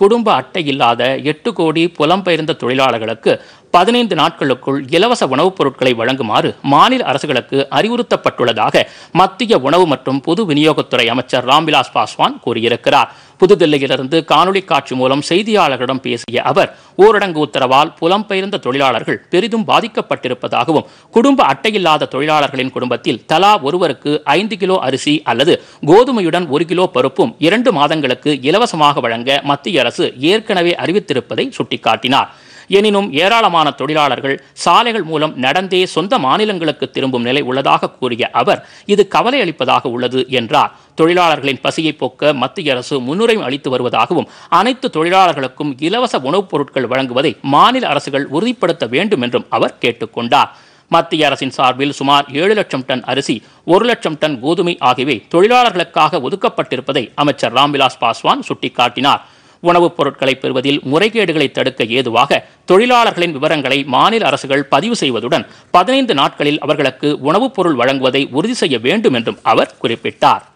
குடும்ப அட்டை இல்லாத எட்டு கோடி புலம்பெயர்ந்த தொழிலாளர்களுக்கு பதினைந்து நாட்களுக்குள் இலவச உணவுப் பொருட்களை வழங்குமாறு மாநில அரசுகளுக்கு அறிவுறுத்தப்பட்டுள்ளதாக மத்திய உணவு மற்றும் பொது விநியோகத்துறை அமைச்சர் ராம்விலாஸ் பாஸ்வான் கூறியிருக்கிறார் புதுதில்லியிலிருந்து காணொலி காட்சி மூலம் செய்தியாளர்களிடம் பேசிய அவர் ஊரடங்கு உத்தரவால் புலம்பெயர்ந்த தொழிலாளர்கள் பெரிதும் பாதிக்கப்பட்டிருப்பதாகவும் குடும்ப அட்டையில்லாத தொழிலாளர்களின் குடும்பத்தில் தலா ஒருவருக்கு ஐந்து கிலோ அரிசி அல்லது கோதுமையுடன் ஒரு கிலோ பருப்பும் இரண்டு மாதங்களுக்கு இலவசமாக வழங்க மத்திய அரசு ஏற்கனவே அறிவித்திருப்பதை சுட்டிக்காட்டினார் எனினும் ஏராளமான தொழிலாளர்கள் சாலைகள் மூலம் நடந்தே சொந்த மாநிலங்களுக்கு திரும்பும் நிலை உள்ளதாக கூறிய அவர் இது கவலை அளிப்பதாக உள்ளது என்றார் தொழிலாளர்களின் பசியை போக்க மத்திய அரசு முன்னுரிமை அளித்து வருவதாகவும் அனைத்து தொழிலாளர்களுக்கும் இலவச உணவுப் பொருட்கள் வழங்குவதை மாநில அரசுகள் உறுதிப்படுத்த வேண்டும் என்றும் அவர் கேட்டுக்கொண்டார் மத்திய அரசின் சார்பில் சுமார் ஏழு லட்சம் டன் அரிசி ஒரு லட்சம் டன் கோதுமை ஆகியவை தொழிலாளர்களுக்காக ஒதுக்கப்பட்டிருப்பதை அமைச்சர் ராம்விலாஸ் பாஸ்வான் சுட்டிக்காட்டினார் உணவுப் பொருட்களை பெறுவதில் முறைகேடுகளை தடுக்க ஏதுவாக தொழிலாளர்களின் விவரங்களை மாநில அரசுகள் பதிவு செய்வதுடன் பதினைந்து நாட்களில் அவர்களுக்கு உணவுப் பொருள் வழங்குவதை உறுதி செய்ய வேண்டும் என்றும் அவர் குறிப்பிட்டார்